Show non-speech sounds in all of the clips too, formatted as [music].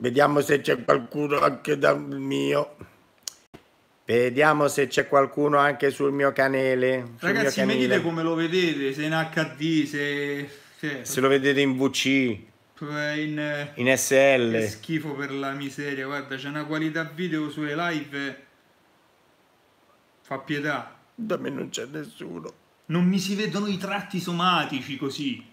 Vediamo se c'è qualcuno anche dal mio. Vediamo se c'è qualcuno anche sul mio canale. Ragazzi, mi dite come lo vedete, se in HD, se... Cioè, se lo vedete in VC. Eh, in, eh, in SL. Che schifo per la miseria, guarda, c'è una qualità video sulle live. Fa pietà. Da me non c'è nessuno. Non mi si vedono i tratti somatici così.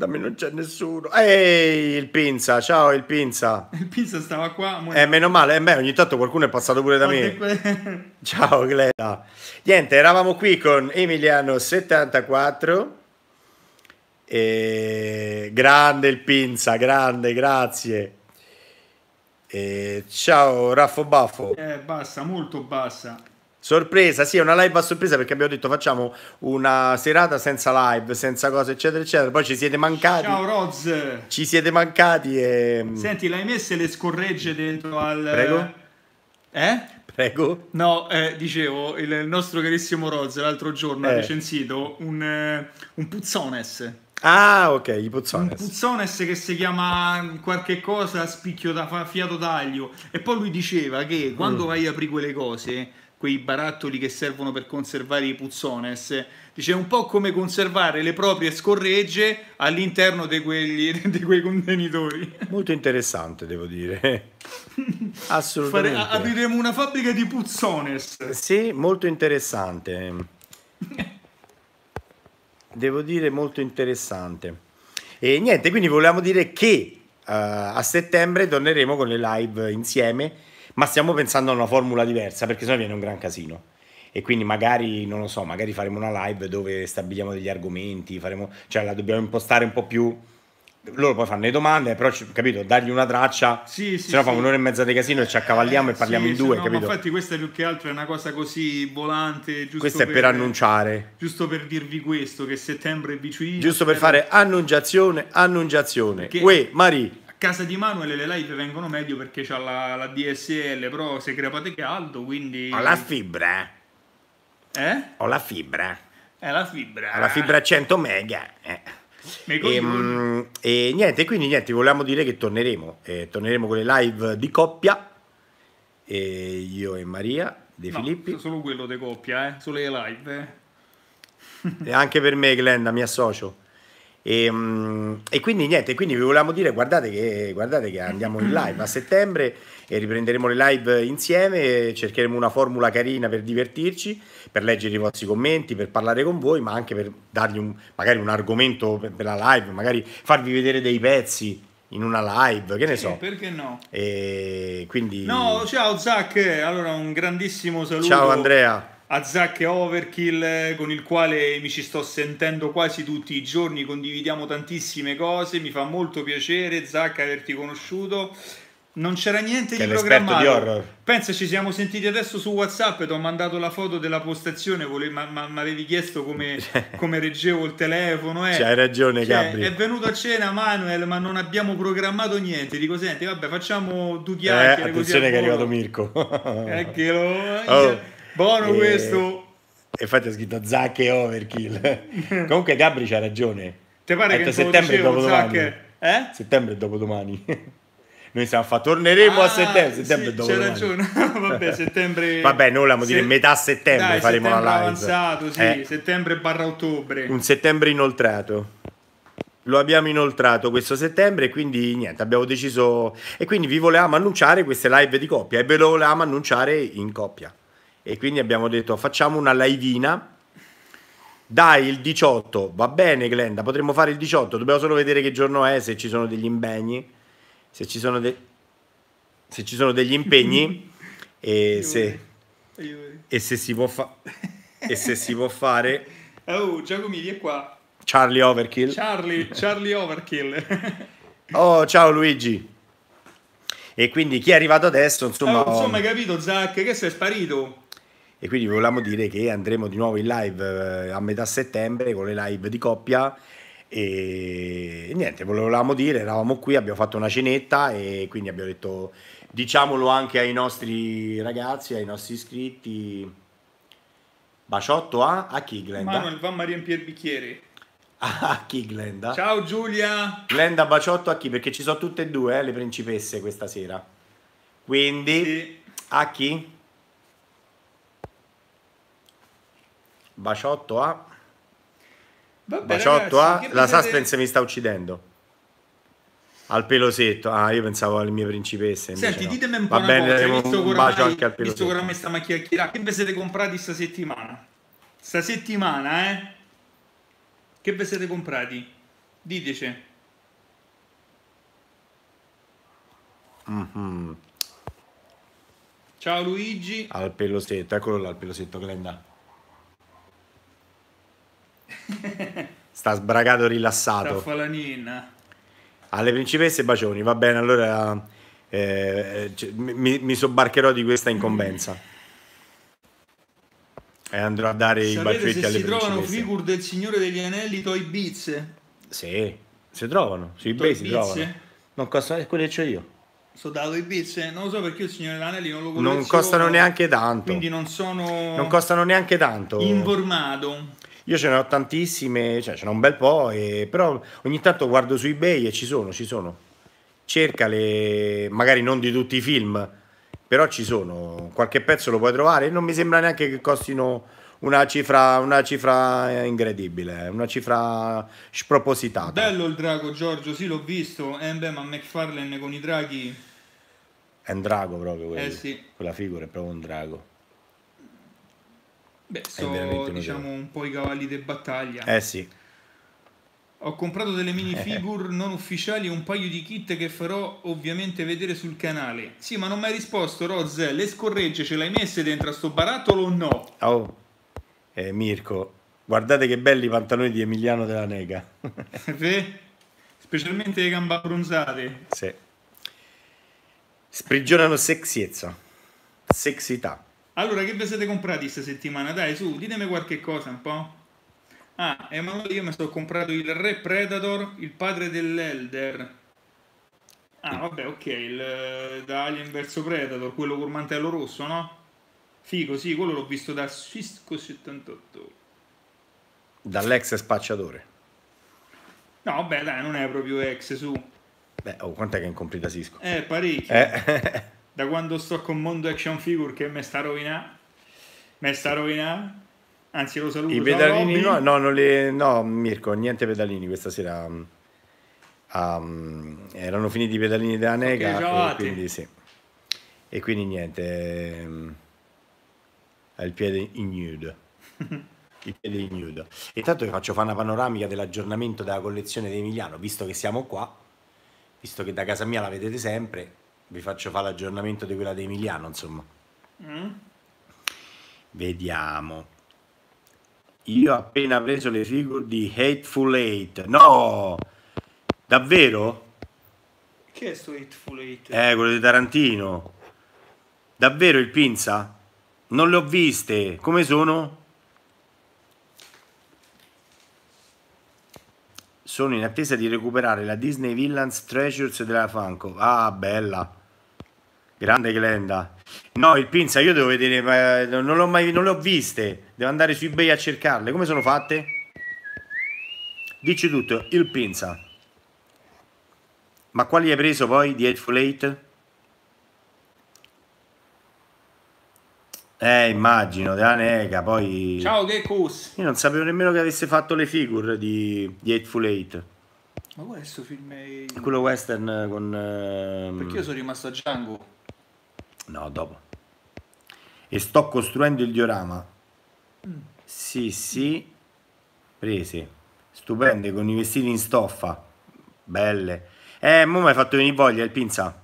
Da me non c'è nessuno. Ehi, il Pinza, ciao il Pinza. Il Pinza stava qua. Eh, meno male, eh, beh, ogni tanto qualcuno è passato pure da me. Que... [laughs] ciao Gleda. Niente, eravamo qui con Emiliano74. E... Grande il Pinza, grande, grazie. E... Ciao Raffo Baffo. Eh, bassa, molto bassa. Sorpresa, sì, è una live a sorpresa perché abbiamo detto facciamo una serata senza live, senza cose, eccetera, eccetera. Poi ci siete mancati. Ciao Roz. Ci siete mancati e... Mm, Senti, l'hai messa le scorregge dentro al... Prego? Eh? Prego? No, eh, dicevo, il nostro carissimo Roz l'altro giorno eh. ha recensito un, eh, un puzzones. Ah, ok, i puzzones. Un puzzones che si chiama qualche cosa spicchio da fiato taglio. E poi lui diceva che quando mm. vai a aprire quelle cose quei barattoli che servono per conservare i puzzones, dice un po' come conservare le proprie scorregge all'interno di, quegli, [laughs] di quei contenitori. Molto interessante, devo dire. [laughs] Assolutamente. Fare, apriremo una fabbrica di puzzones. Sì, molto interessante. devo dire molto interessante. E niente, quindi volevamo dire che uh, a settembre torneremo con le live insieme ma stiamo pensando a una formula diversa perché sennò viene un gran casino. E quindi magari, non lo so, magari faremo una live dove stabiliamo degli argomenti, faremo, cioè la dobbiamo impostare un po' più loro poi fanno le domande, però capito, dargli una traccia, sì, sì, se no sì. fa un'ora e mezza di casino e ci accavalliamo e eh, parliamo sì, in due. No, capito? infatti, questa più che altro è una cosa così volante. Questo è per, per, annunciare. Giusto per dirvi questo: che settembre è vicino. Giusto per fare annunciazione, annunciazione. Perché... Uè, Mari. Casa di Manuel le live vengono meglio perché c'ha la, la DSL, però se crepate caldo, quindi... Ho la fibra. Eh. eh? Ho la fibra. È la fibra. Ho la eh. fibra 100 mega. Eh. E, ehm, mh, e, niente, quindi niente, volevamo dire che torneremo. Eh, torneremo con le live di coppia. Eh, io e Maria De no, Filippi. Solo quello di coppia, eh? solo le live. Eh. e anche per me, Glenda, mi associo. E, ehm, e, quindi niente, quindi vi volevamo dire guardate che, guardate che andiamo in live a settembre e riprenderemo le live insieme, cercheremo una formula carina per divertirci, per leggere i vostri commenti, per parlare con voi, ma anche per dargli un, magari un argomento per, per la live, magari farvi vedere dei pezzi in una live, che ne so. Eh, perché no? E quindi... No, ciao Zach, allora un grandissimo saluto. Ciao Andrea a Zack Overkill eh, con il quale mi ci sto sentendo quasi tutti i giorni, condividiamo tantissime cose, mi fa molto piacere Zack averti conosciuto. Non c'era niente che di programmato. Di horror. Pensa, ci siamo sentiti adesso su WhatsApp. Ti ho mandato la foto della postazione. ma, mi avevi chiesto come, [laughs] come reggevo il telefono. Eh. C'hai ragione, cioè, Gabri. È venuto a cena Manuel, ma non abbiamo programmato niente. Dico, senti, vabbè, facciamo due eh, chiacchiere. Eh, attenzione che è arrivato Mirko. [laughs] Eccolo. Eh, oh. Buono e... questo! Infatti ha scritto Zac e Overkill. [laughs] Comunque Gabri c'ha ragione. ti pare detto, che settembre dicevo, dopo domani. Eh? Settembre dopo domani. [laughs] Noi siamo fatti torneremo ah, a settembre, settembre sì, dopo c'è domani. ragione. [laughs] Ah, vabbè, settembre Vabbè, noi volevamo dire Se... metà settembre Dai, faremo settembre la live. avanzato, sì, eh. settembre barra ottobre. Un settembre inoltrato lo abbiamo inoltrato questo settembre e quindi niente, abbiamo deciso e quindi vi volevamo annunciare queste live di coppia e ve lo volevamo annunciare in coppia e quindi abbiamo detto facciamo una liveina dai il 18 va bene Glenda potremmo fare il 18 dobbiamo solo vedere che giorno è se ci sono degli impegni se ci sono, de- se ci sono degli impegni [laughs] e, se, e, se si può fa- e se si può fare [laughs] oh Giacomini è qua Charlie Overkill Charlie, [laughs] Charlie Overkill oh ciao Luigi e quindi chi è arrivato adesso insomma, oh, insomma hai um, capito Zac che sei sparito e quindi volevamo dire che andremo di nuovo in live eh, a metà settembre con le live di coppia e niente, volevamo dire, eravamo qui, abbiamo fatto una cenetta e quindi abbiamo detto diciamolo anche ai nostri ragazzi, ai nostri iscritti. Baciotto a, a chi Glenda? Manuel, vamma a riempire il bicchiere [laughs] A chi Glenda? Ciao Giulia! Glenda Baciotto a chi? Perché ci sono tutte e due eh, le principesse questa sera. Quindi, sì. a chi? Baciotto A. Vabbè, Baciotto ragazzi, A, la pensate... suspense mi sta uccidendo. Al pelosetto, ah, io pensavo alle mie principesse. Senti, no. ditemi un po' Va bene, cosa, visto un oramai, bacio anche al pelosetto. Visto che stiamo a chiacchierare, che vi siete comprati sta settimana? Sta settimana, eh? Che vi siete comprati? Diteci. Mm-hmm. Ciao Luigi. Al pelosetto, eccolo là, al pelosetto Glenda. [laughs] Sta sbragato rilassato. Alle principesse bacioni, va bene, allora eh, mi, mi sobbarcherò di questa incombenza. E andrò a dare Sapete i bacetti alle principesse. si trovano figure del Signore degli Anelli Toy Biz? Sì, si trovano, sui eBay si trovano. Non costano, quelle che ho io. Sono dato i pizze, non lo so perché il Signore degli Anelli non lo conosco. Non costano neanche tanto. Quindi non sono... Non costano neanche tanto. Informato. Io ce ne ho tantissime, cioè ce n'ho un bel po', e, però ogni tanto guardo su eBay e ci sono, ci sono. Cercale, magari non di tutti i film, però ci sono. Qualche pezzo lo puoi trovare. e Non mi sembra neanche che costino una cifra, una cifra eh, incredibile, eh, una cifra spropositata. Bello il drago, Giorgio, sì l'ho visto. Eh ma McFarlane con i draghi... È un drago proprio quello. Eh sì. Quella figura è proprio un drago. Beh, sono diciamo un po' i cavalli di battaglia. Eh sì. Ho comprato delle minifigure [laughs] eh. non ufficiali e un paio di kit che farò ovviamente vedere sul canale. Sì, ma non mi hai risposto, Roz. Le scorregge ce l'hai messe dentro a sto barattolo o no? Oh, eh, Mirko, guardate che belli i pantaloni di Emiliano della Nega. [laughs] Specialmente le gambe abbronzate. Sì. Sprigionano sexiezza, sexità. Allora, che vi siete comprati questa settimana? Dai, su, ditemi qualche cosa un po'. Ah, Emanuele, io mi sono comprato il Re Predator, il padre dell'Elder. Ah, vabbè, ok, il, eh, da Alien verso Predator, quello col mantello rosso, no? Figo, sì, quello l'ho visto da Cisco 78. Dall'ex spacciatore. No, vabbè, dai, non è proprio ex, su. Beh, oh, quant'è che incompri da Cisco? Eh, parecchio. Eh. [laughs] da quando sto con Mondo Action Figure che mi sta rovinando, mi sta rovinando. Anzi, lo saluto. I pedalini? No, no, le, no, Mirko, niente pedalini questa sera. Um, um erano finiti i pedalini della Nega. Okay, e, quindi, sì. e quindi niente. Um, il piede ignudo. [laughs] il piede ignudo. Intanto vi faccio fare una panoramica dell'aggiornamento della collezione di Emiliano, visto che siamo qua, visto che da casa mia la vedete sempre, vi faccio fare l'aggiornamento di quella di Emiliano, insomma. Mm. Vediamo. Io ho appena preso le figure di Hateful Eight. No! Davvero? Che è sto Hateful Eight? Eh, quello di Tarantino. Davvero il pinza? Non le ho viste. Come sono? Sono in attesa di recuperare la Disney Villains Treasures della Funko. Ah, bella. Grande Glenda. No, il Pinza io devo vedere, non, l'ho mai, non le ho viste. Devo andare su eBay a cercarle. Come sono fatte? Dici tutto, il Pinza. Ma quali hai preso poi di Hateful Eight? Eh, immagino, della nega, poi... Ciao Gekus! Io non sapevo nemmeno che avesse fatto le figure di, di Hateful Eight. Ma questo film è... Quello western con... Ehm... Perché io sono rimasto a Django? No, dopo. E sto costruendo il diorama. Mm. Sì, sì. Prese. Stupende, con i vestiti in stoffa. Belle. Eh, mo mi hai fatto venire voglia il pinza.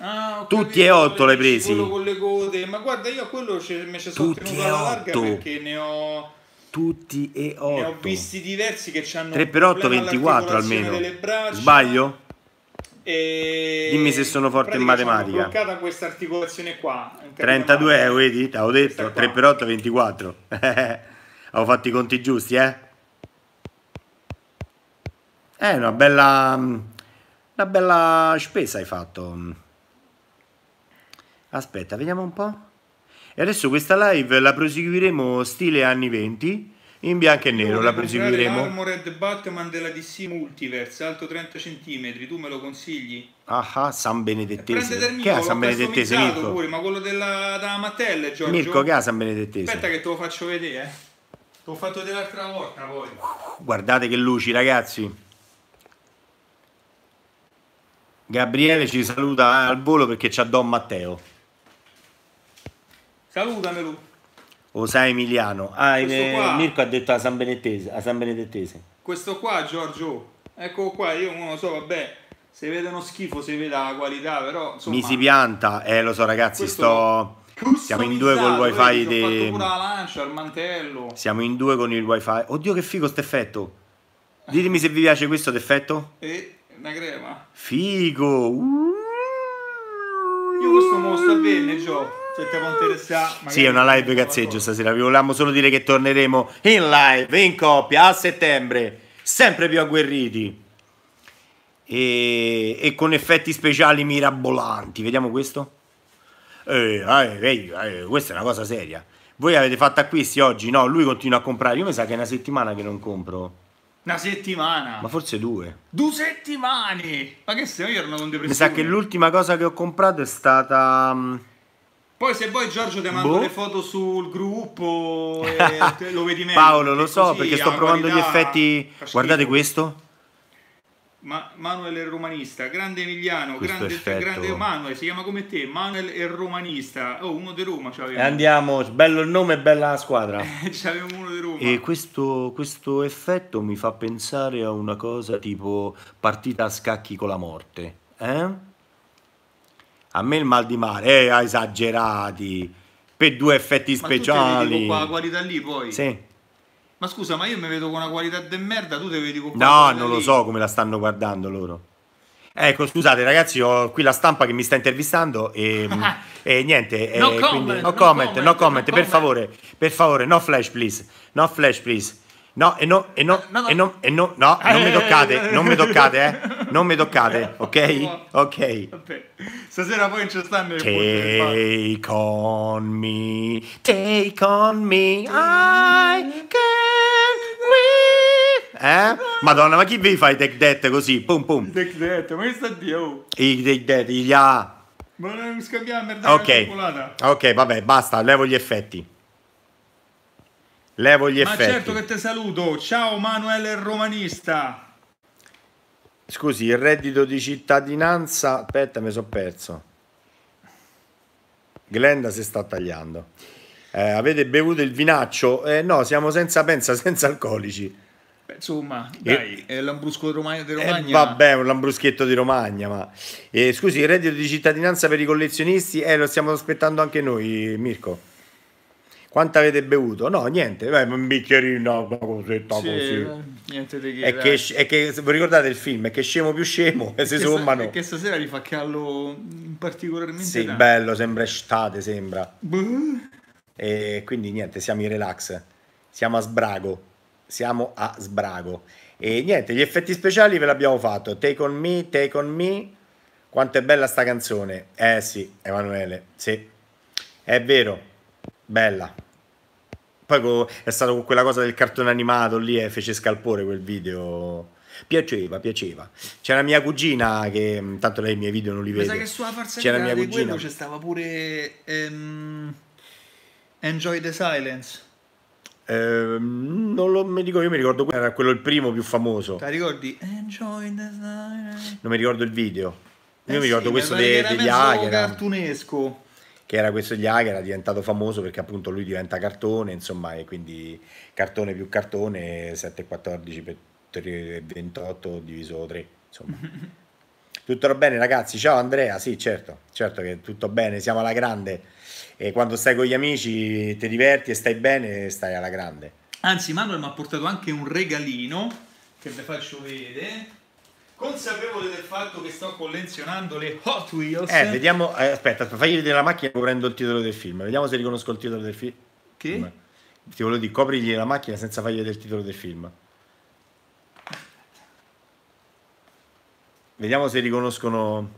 Ah, Tutti e otto l'hai presi. Quello con le code. Ma guarda, io a quello ce, me ci sono Tutti tenuto alla larga otto. perché ne ho tutti e otto. Ne ho visti diversi che hanno 3 per 8 24 almeno. Sbaglio? E Dimmi se sono forte in matematica. Ho bloccata questa articolazione qua. 32 euro, eh, vedi? T'avevo detto, 3 per 8, 24. [laughs] Avevo fatto i conti giusti, eh? È eh, una bella... Una bella spesa hai fatto. Aspetta, vediamo un po'. E adesso questa live la proseguiremo stile anni 20 in bianco e nero la proseguiremo Armored Batman della DC Multiverse alto 30 cm tu me lo consigli? ah, ah San Benedettese eh, Mirko, che ha San Benedettese Mirko? Pure, ma quello della, della Mattel Giorgio Mirko che ha San Benedettese? aspetta che te lo faccio vedere eh. te l'ho fatto vedere l'altra volta poi guardate che luci ragazzi Gabriele ci saluta eh, al volo perché c'ha Don Matteo salutamelo sai Emiliano. Ah, in, eh, qua, Mirko ha detto a San Benedettese. A San Benedettese. Questo qua, Giorgio, Eccolo qua, io non lo so, vabbè, se vede uno schifo, si vede la qualità, però... Insomma, Mi si pianta, eh, lo so ragazzi, sto... Siamo in due con il wifi di... de... la lancia, il mantello. Siamo in due con il wifi. Oddio che figo sto effetto. Ditemi se vi piace questo effetto. E eh, una crema. Figo. Io questo me lo bene, Gio cerchiamo di interessare. Sì, è una live cazzeggio stasera. Vi volevamo solo dire che torneremo in live, in coppia, a settembre, sempre più agguerriti. E, e con effetti speciali mirabolanti. Vediamo questo. Eh, eh, eh, questa è una cosa seria. Voi avete fatto acquisti oggi? No, lui continua a comprare. Io mi sa che è una settimana che non compro. Una settimana. Ma forse due. Due settimane. Ma che se no io ero una depressione. Mi sa che l'ultima cosa che ho comprato è stata... Mm, poi se vuoi Giorgio ti mando boh. le foto sul gruppo [laughs] e lo vedi meglio. Paolo lo so perché sto provando gli effetti. Guardate questo. Ma Manuel il romanista, grande Emiliano, questo grande, grande oh, Manuel, si chiama come te, Manuel il romanista, oh, uno di Roma E andiamo, bello il nome e bella la squadra. [laughs] uno di Roma. E questo, questo effetto mi fa pensare a una cosa tipo partita a scacchi con la morte, eh? A me il mal di mare, eh, esagerati, per due effetti ma speciali. Ma la qualità lì poi? Sì. Ma scusa, ma io mi vedo con una qualità de merda, tu te vedi con No, non lì. lo so come la stanno guardando loro. Ecco, scusate ragazzi, ho qui la stampa che mi sta intervistando e, mm, [laughs] e niente. no, comment, no, comment, per favore, per favore, no flash please, no flash please. No, e no, e no, no, no. e no, no, no, non mi toccate, non mi toccate, eh. Non mi toccate, [laughs] ok? Ok. Stasera poi ci stanno le Take on me, take on me, I can win. Eh? Madonna, ma chi vi fa i take that così? Pum pum. Take that, ma che sta a dire? Oh? I take that, gli ha. Ma non scambiamo merda Ok, ok, vabbè, basta, levo gli effetti. Levo gli effetti. Ma certo che ti saluto. Ciao Manuel Romanista. Scusi, il reddito di cittadinanza. Aspetta, mi sono perso. Glenda si sta tagliando. Eh, avete bevuto il vinaccio? Eh, no, siamo senza pensa, [laughs] senza alcolici. Beh, insomma, dai, e... è l'ambrusco di eh, Romagna. Di Romagna. Eh, vabbè, un lambruschetto di Romagna. Ma... Eh, scusi, il reddito di cittadinanza per i collezionisti? Eh, lo stiamo aspettando anche noi, Mirko. Quanto avete bevuto? No, niente, Beh, un bicchierino, una cosetta sì, così. Eh, niente di che. È che, che, vi ricordate il film? È che scemo più scemo e [laughs] si sommano. Perché stasera gli fa callo particolarmente. Sì, tanto. bello, sembra estate, sembra. Buh. E quindi niente, siamo in relax. Siamo a sbrago. Siamo a sbrago. E niente, gli effetti speciali ve l'abbiamo fatto. Take on me, take on me. Quanto è bella sta canzone. Eh sì, Emanuele, sì. È vero. Bella. Poi è stato con quella cosa del cartone animato lì e fece scalpore quel video. Piaceva, piaceva. C'era mia cugina che mm, tanto lei i miei video non li vede. Mi che sulla farsa C'era mia cugina. C'è stava pure um, Enjoy the Silence. Eh, non lo mi dico, io mi ricordo quello era quello il primo più famoso. Te ricordi? Enjoy the Silence. Non mi ricordo il video. Io eh mi ricordo sì, questo de, degli hacker. cartunesco che era questo Glià che era diventato famoso perché appunto lui diventa cartone, insomma, e quindi cartone più cartone 7,14 per 3, 28 diviso 3, insomma. [laughs] tutto bene ragazzi, ciao Andrea, sì certo, certo che tutto bene, siamo alla grande e quando stai con gli amici ti diverti e stai bene stai alla grande. Anzi Manuel mi ha portato anche un regalino che vi faccio vedere consapevole del fatto che sto collezionando le Hot Wheels. Eh, vediamo. Eh, aspetta, fagli vedere la macchina e prendo il titolo del film. Vediamo se riconosco il titolo del film. Che? Come? Ti volevo dire, coprigli la macchina senza fargli vedere il titolo del film. Vediamo se riconoscono.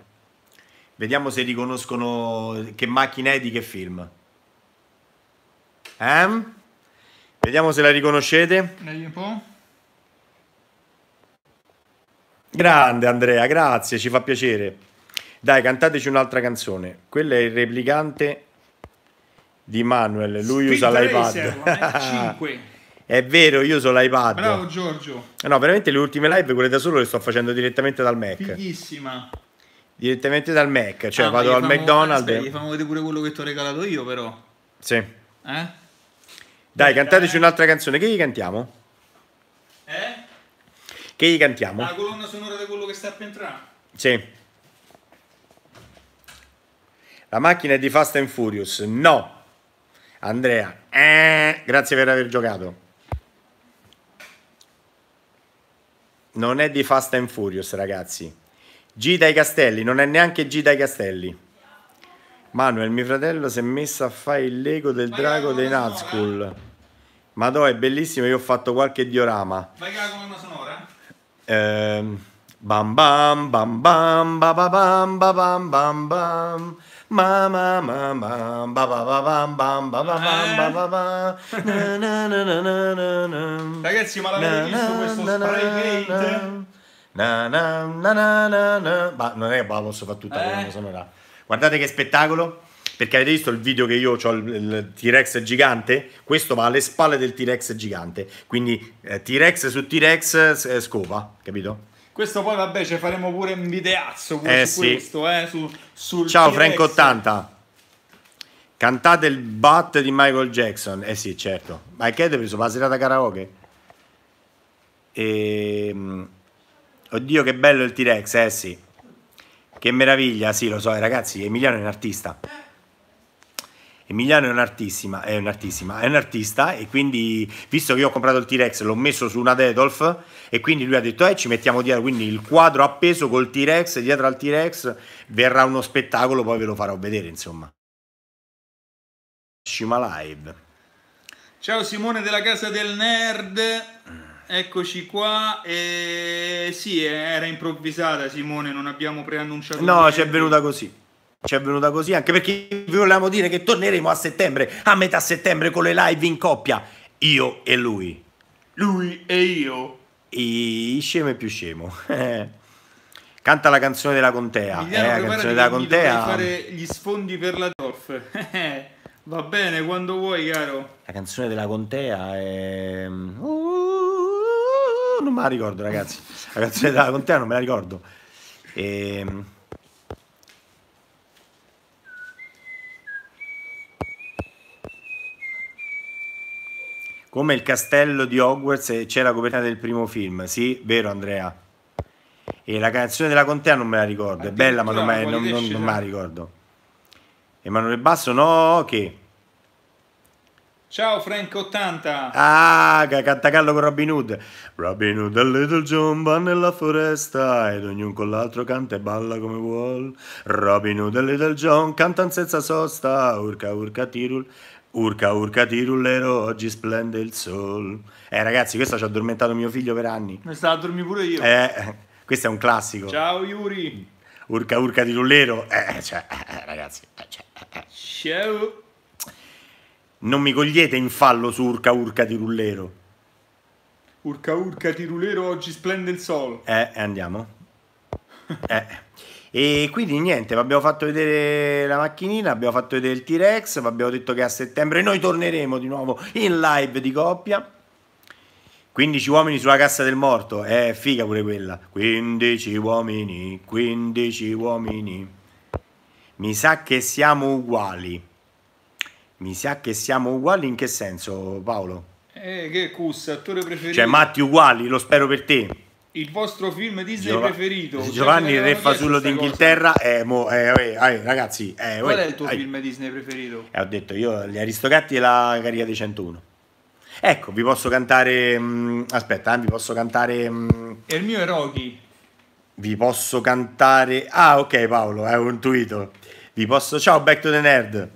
Vediamo se riconoscono che macchina è di che film. Eh? Vediamo se la riconoscete. Vedi un po'. Grande Andrea, grazie, ci fa piacere. Dai, cantateci un'altra canzone. Quella è il replicante di Manuel, lui Speed usa l'iPad. Eh? [laughs] è vero, io uso l'iPad. Bravo Giorgio. No, veramente le ultime live, quelle da solo, le sto facendo direttamente dal Mac. Fighissima. Direttamente dal Mac, cioè ah, vado al famo, McDonald's. Aspetta, e... fammi vedere pure quello che ti ho regalato io, però. Sì. Eh? Dai, cantateci eh. un'altra canzone. Che gli cantiamo? Che gli cantiamo? La colonna sonora di quello che sta per entrare. Sì. La macchina è di Fast and Furious. No. Andrea, eh, grazie per aver giocato. Non è di Fast and Furious, ragazzi. G dai Castelli, non è neanche G dai Castelli. Manuel, mio fratello, si è messo a fare il Lego del Ma drago dei Nazgul. Ma dove è bellissimo, io ho fatto qualche diorama. Vai che la colonna sonora. Ehm, bam bam bam bam ba ba bam ba bam bam bam ma ma ma ma ba ba ba bam bam ba ba bam ba ba ba Ragazzi, ma l'avete visto questo spray paint? Na na na na na Ma non è che posso fare tutta la Eh. Guardate che spettacolo. Perché avete visto il video che io ho il, il T-Rex gigante? Questo va alle spalle del T-Rex gigante. Quindi eh, T-Rex su T-Rex eh, scopa, capito? Questo poi vabbè, ci faremo pure un videazzo pure eh, su sì. questo, eh, su, sul Ciao Franco 80. Cantate il bat di Michael Jackson. Eh sì, certo. Ma che avete preso? La serata karaoke? E... Ehm, oddio, che bello il T-Rex, eh sì. Che meraviglia, sì, lo so, eh, ragazzi, Emiliano è un artista. Eh. Emiliano è un'artissima, è un'artissima, è un artista e quindi visto che io ho comprato il T-Rex l'ho messo su una Dedolf e quindi lui ha detto eh ci mettiamo dietro, quindi il quadro appeso col T-Rex, dietro al T-Rex verrà uno spettacolo, poi ve lo farò vedere insomma. Scima Live. Ciao Simone della Casa del Nerd, eccoci qua. E... Sì, era improvvisata Simone, non abbiamo preannunciato. No, ci è venuta così ci è venuta così, anche perché vi volevamo dire che torneremo a settembre, a metà settembre con le live in coppia, io e lui. Lui e io. E scemo e più scemo. [laughs] Canta la canzone della Contea. eh, la canzone della Contea. fare gli sfondi per la Dorf. [laughs] Va bene, quando vuoi, caro. La canzone della Contea è... Uh, non me la ricordo, ragazzi. La canzone della Contea non me la ricordo. Ehm... come il castello di Hogwarts e c'è la copertina del primo film, sì, vero Andrea. E la canzone della contea non me la ricordo, è bella ma non, me, non, non, non me la ricordo. Emanuele Basso no, ok. Ciao Franco 80. Ah, cantagallo con Robin Hood. Robin Hood e Little John va nella foresta ed ognuno con l'altro canta e balla come vuol. Robin Hood e Little John cantano senza sosta. Urca urca tirul, Urca, urca, tirullero, oggi splende il sol. Eh ragazzi, questo ci ha addormentato mio figlio per anni. Mi stavo a dormire pure io. Eh, questo è un classico. Ciao Yuri. Urca, urca, tirullero. Eh, eh cioè, eh, eh, ragazzi. Eh, cioè, eh, eh. Ciao. Non mi cogliete in fallo su urca, urca, tirullero. Urca, urca, tirullero, oggi splende il sol. Eh, andiamo. [laughs] eh. E quindi niente, vi abbiamo fatto vedere la macchinina, abbiamo fatto vedere il T-Rex, vi abbiamo detto che a settembre noi torneremo di nuovo in live di coppia. 15 uomini sulla cassa del morto, è eh, figa pure quella. 15 uomini, 15 uomini. Mi sa che siamo uguali. Mi sa che siamo uguali in che senso, Paolo? Eh, che cussa, attore preferito. Cioè, Matti uguali, lo spero per te il vostro film Disney Giov- preferito Giovanni il re fasullo d'Inghilterra eh, mo, eh, eh, eh, ragazzi eh, qual è il tuo eh. film Disney preferito? ho detto io gli Aristocatti e la carica dei 101 ecco vi posso cantare mh, mm, aspetta vi posso cantare mh, mm, e il mio è Rocky vi posso cantare ah ok Paolo è un intuito vi posso ciao Back to the Nerd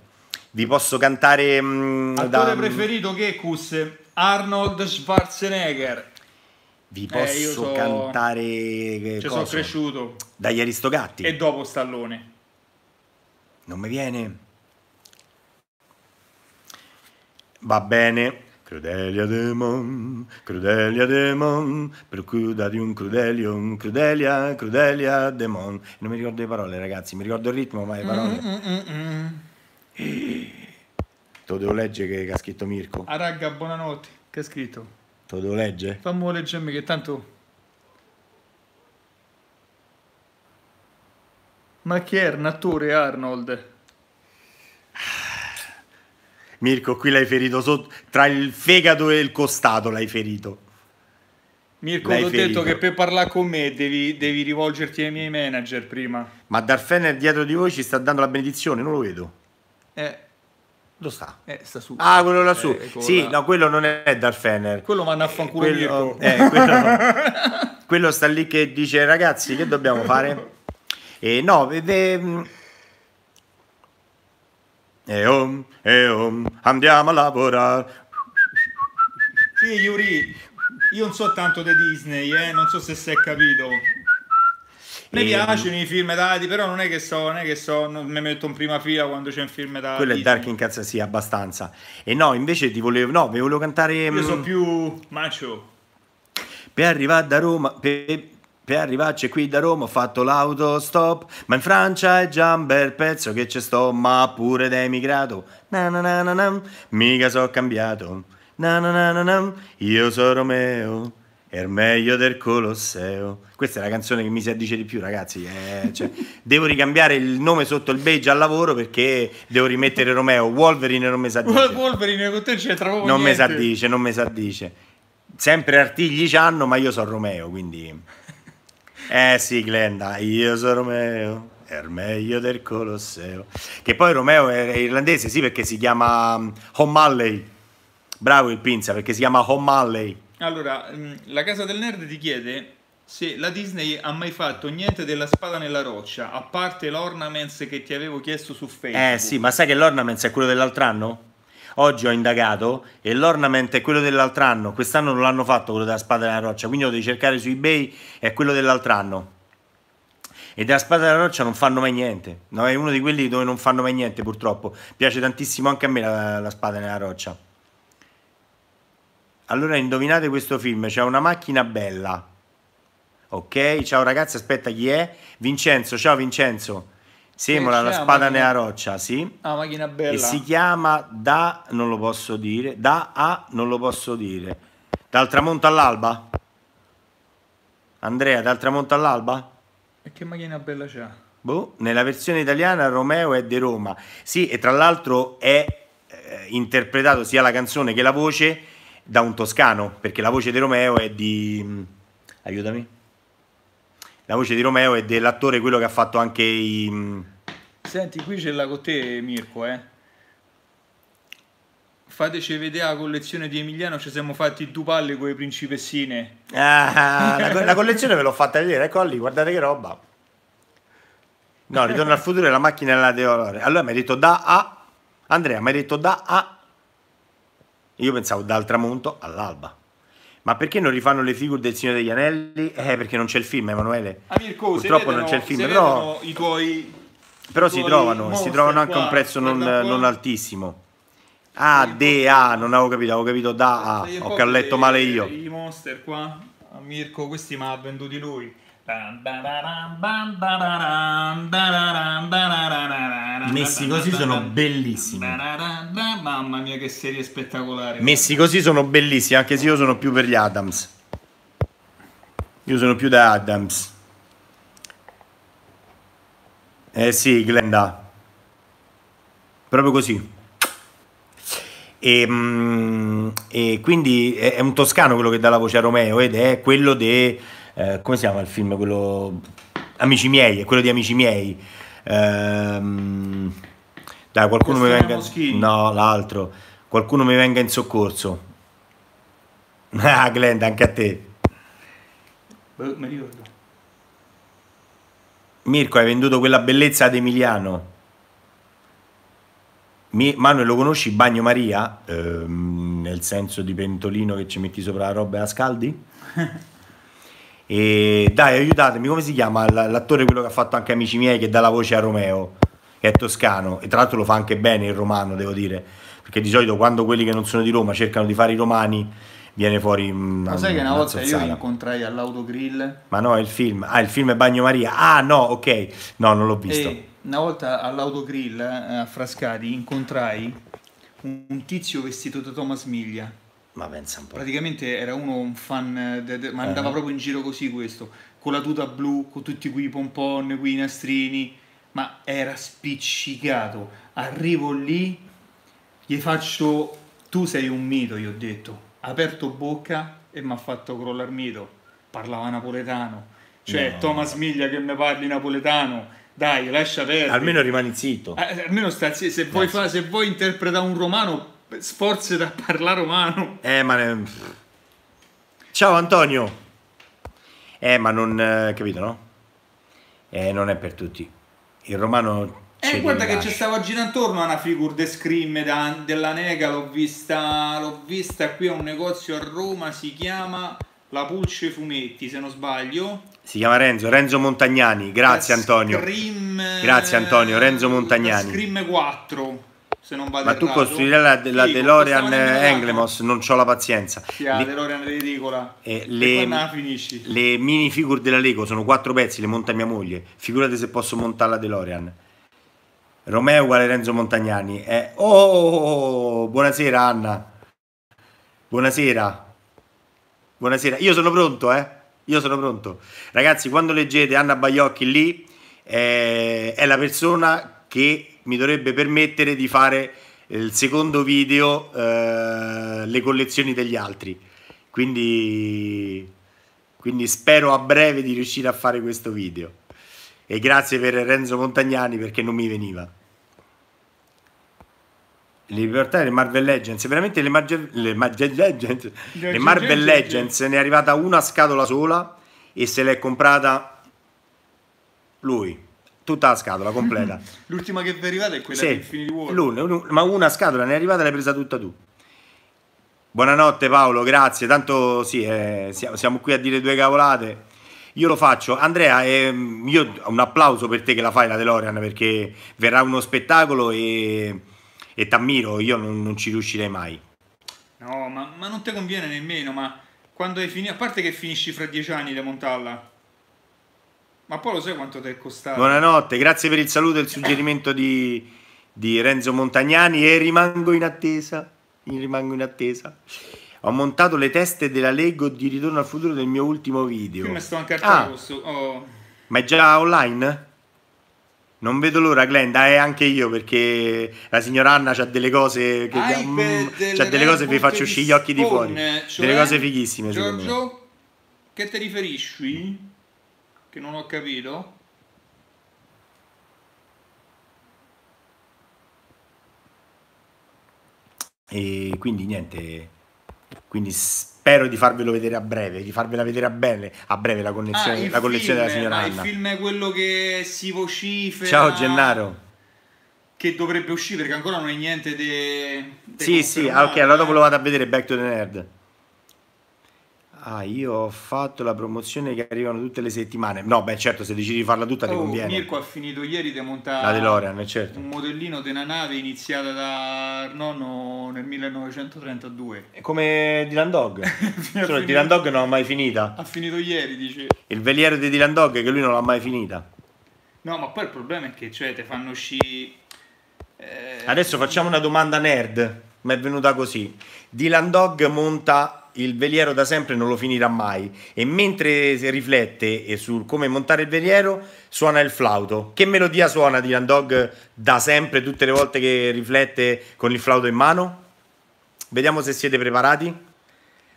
vi posso cantare mh, mm, attore da... preferito che Kus Arnold Schwarzenegger vi eh, posso eh, so... cantare. Eh, Ci cioè, sono cresciuto. Dagli Aristogatti. E dopo Stallone. Non mi viene. Va bene. Crudelia demon, Crudelia demon, percuda di un Crudelium, Crudelia, Crudelia demon. Non mi ricordo le parole ragazzi, mi ricordo il ritmo ma le parole... Mm, mm, mm, mm, mm. Te lo devo leggere che ha scritto Mirko. Araga, buonanotte, che ha scritto? Te lo devo leggere? Fammo leggermi che tanto... Ma chi è un attore Arnold? Mirko, qui l'hai ferito sotto, tra il fegato e il costato l'hai ferito. Mirko, l'hai ti ho ferito. detto che per parlare con me devi, devi rivolgerti ai miei manager prima. Ma Darfener dietro di voi ci sta dando la benedizione, non lo vedo. Eh, lo sta. Eh, sta su. Ah, quello lassù. Eh, ecco sì, la... no, quello non è Darfener. Quello manda a fanculo eh, quello, eh, quello, no. [laughs] quello sta lì che dice ragazzi che dobbiamo fare? E eh, no, beh, mm, e om, e om, andiamo a lavorare. Sì, Yuri, io non so tanto di Disney, eh, non so se si è capito. Mi piacciono i film dati, però non è che so, non è che so, non mi metto in prima fila quando c'è un film dati. Quello è Dark in cazzo, sì, abbastanza. E no, invece ti volevo, no, vi volevo cantare... Io sono mm, più macio. Per arrivare da Roma... Per per arrivarci qui da Roma ho fatto l'autostop, ma in Francia è già un bel pezzo che ci sto, ma pure da emigrato. Na na na na na, mica so cambiato. Na na na na na, io sono Romeo è er meglio del Colosseo. Questa è la canzone che mi si addice di più, ragazzi. Eh, cioè, [laughs] devo ricambiare il nome sotto il beige al lavoro perché devo rimettere Romeo. Wolverine non mi sa dice. Wolverine con te c'entra proprio Non mi sa dice, non mi sa dice. Sempre artigli c'hanno, ma io sono Romeo, quindi... [laughs] Eh sì, Glenda, io sono Romeo. È er meglio del Colosseo. Che poi Romeo è irlandese, sì, perché si chiama mm, Homalley. Bravo il pinza, perché si chiama Homalley allora, mm, la casa del nerd ti chiede se la Disney ha mai fatto niente della spada nella roccia, a parte l'ornaments che ti avevo chiesto su Facebook. Eh sì, ma sai che l'ornaments è quello dell'altro anno? Oggi ho indagato e l'ornament è quello dell'altro anno. Quest'anno non l'hanno fatto quello della spada nella roccia, quindi lo devi cercare su eBay, è quello dell'altro anno. E della spada nella roccia non fanno mai niente. No, è uno di quelli dove non fanno mai niente, purtroppo. Piace tantissimo anche a me la, la spada nella roccia. Allora indovinate questo film, c'è una macchina bella. Ok? Ciao ragazzi, aspetta chi è? Vincenzo, ciao Vincenzo. Sembra la spada nella roccia, sì. Ah, macchina bella. E si chiama da, non lo posso dire, da a, non lo posso dire. Dal tramonto all'alba? Andrea, dal tramonto all'alba? E che macchina bella c'ha? Boh, nella versione italiana Romeo è di Roma. Sì, e tra l'altro è eh, interpretato sia la canzone che la voce da un toscano, perché la voce di Romeo è di... Mm, aiutami? La voce di Romeo è dell'attore quello che ha fatto anche i... Mm, Senti, qui c'è la con te Mirko, eh? Fateci vedere la collezione di Emiliano, ci siamo fatti due palle con le principessine. Ah, la, [laughs] la collezione ve l'ho fatta vedere, ecco lì, guardate che roba. No, ritorno al futuro e la macchina è la deolore. Allora mi hai detto da a... Andrea, mi hai detto da a io pensavo dal tramonto all'alba. Ma perché non rifanno le figure del Signore degli Anelli? Eh, perché non c'è il film, Emanuele. Ah, Mirko, Purtroppo vedono, non c'è il film, però i tuoi però i si trovano, si trovano anche a un prezzo non, non, altissimo. Ah, D, A, non avevo capito, avevo capito da A, ho letto male io. I monster qua, ah, Mirko, questi mi ha venduti lui. Messi così sono bellissimi. Mamma mia, che serie spettacolare. Messi così sono bellissimi, anche se io sono più per gli Adams. Io sono più da Adams. Eh sì, Glenda. Proprio così. E, ehm, e, quindi è, un toscano quello che dà la voce a Romeo ed è quello de eh, come si chiama il film? Quello... Amici miei, è quello di Amici miei. Ehm... Dai, qualcuno mi venga... Moschini. No, l'altro. Qualcuno mi venga in soccorso. [laughs] Ah, Glenda, anche a te. Beh, mi ricordo. Mirko, hai venduto quella bellezza ad Emiliano. Mi... Manuel, lo conosci? Bagno Maria? Ehm, nel senso di pentolino che ci metti sopra la roba e la scaldi? [laughs] E dai, aiutatemi, come si chiama l'attore quello che ha fatto anche Amici miei che dà la voce a Romeo, che è toscano e tra l'altro lo fa anche bene il romano, devo dire, perché di solito quando quelli che non sono di Roma cercano di fare i romani viene fuori mm, Ma sai che una, volta zozzana. io incontrai all'autogrill? Ma no, è il film. Ah, il film è Bagnomaria. Ah, no, ok. No, non l'ho visto. E una volta all'autogrill eh, a Frascati incontrai un tizio vestito da Thomas Miglia ma pensa un po'. Praticamente era uno un fan, de, de, ma uh-huh. andava proprio in giro così questo, con la tuta blu, con tutti quei pompon, quei nastrini, ma era spiccicato. Arrivo lì, gli faccio, tu sei un mito, gli ho detto. Ha aperto bocca e mi ha fatto crollare mito. Parlava napoletano. Cioè, no. Thomas Miglia che mi parli napoletano, dai, lascia aperto. Almeno rimani zitto. Eh, almeno sta zitto. Se, vuoi fa, se vuoi interpretare un romano, sforzi da parlare umano. Eh, ma... Ne... Ciao Antonio. Eh, ma non... Eh, capito, no? Eh, non è per tutti. Il romano... Eh, guarda che ci stavo girando intorno a una figura de scream da, della nega, l'ho vista, l'ho vista qui a un negozio a Roma, si chiama La Pulce Fumetti, se non sbaglio. Si chiama Renzo, Renzo Montagnani, grazie Antonio. Scream, grazie Antonio, Renzo Montagnani. Scream 4 se non vado Ma tu costruirai la, la DeLorean Englemos, non ho la pazienza. Sì, la le, DeLorean ridicola. Eh, le, la finisci. Le minifigure della Lego sono quattro pezzi, le monta mia moglie. Figurate se posso montare la DeLorean. Romeo uguale Renzo Montagnani. Eh, oh oh, oh, oh, oh, buonasera Anna. Buonasera. Buonasera. Io sono pronto, eh. Io sono pronto. Ragazzi, quando leggete Anna Baiocchi lì, eh, è la persona che mi dovrebbe permettere di fare il secondo video eh, le collezioni degli altri. Quindi, quindi spero a breve di riuscire a fare questo video. E grazie per Renzo Montagnani perché non mi veniva. Le Marvel Legends, veramente le, Marge, le, Marge Legends, le Marvel Legends ne è arrivata una scatola sola e se l'è comprata lui tutta la scatola completa. [laughs] L'ultima che vi è arrivata è quella sì, di Infinity War. ma una scatola ne è arrivata e l'hai presa tutta tu. Buonanotte Paolo, grazie. Tanto sì, eh, siamo qui a dire due cavolate. Io lo faccio. Andrea, ehm, io un applauso per te che la fai la DeLorean perché verrà uno spettacolo e, e t'ammiro, io non, non, ci riuscirei mai. No, ma, ma non ti conviene nemmeno, ma quando hai finito, a parte che finisci fra dieci anni da montarla, ma poi lo sai quanto ti è costato? Buonanotte, grazie per il saluto e il suggerimento di, di Renzo Montagnani e rimango in attesa. Rimango in attesa. Ho montato le teste della Lego di Ritorno al futuro del mio ultimo video. Qui sto anche a ah, Oh. Ma è già online? Non vedo l'ora, Glenda, è eh, anche io, perché la signora Anna c'ha delle cose che ha, mm, delle, delle cose vi faccio uscire gli occhi di fuori. Cioè, delle cose fighissime, Giorgio, me. che ti riferisci? che non ho capito e quindi niente quindi spero di farvelo vedere a breve di farvela vedere a breve a breve la, connessione, ah, la collezione film, della signora ah, Anna il film è quello che si vocifera ciao Gennaro che dovrebbe uscire perché ancora non è niente de, de sì sì ah, ok allora dopo lo vado a vedere Back to the Nerd Ah, io ho fatto la promozione che arrivano tutte le settimane. No, beh, certo, se decidi di farla tutta oh, ti conviene. Mirko ha finito ieri di montare la DeLorean, eh, certo. un modellino di una nave iniziata da nonno nel 1932. È come Dylan Dog. [laughs] Solo finito... Dylan Dog non l'ha mai finita. Ha finito ieri, dice. Il veliere di Dylan Dog che lui non l'ha mai finita. No, ma poi il problema è che cioè, te fanno sci... Eh... Adesso facciamo una domanda nerd, ma è venuta così. Dylan Dog monta il veliero da sempre non lo finirà mai e mentre riflette sul come montare il veliero suona il flauto. Che melodia suona Dylan Dog da sempre tutte le volte che riflette con il flauto in mano? Vediamo se siete preparati.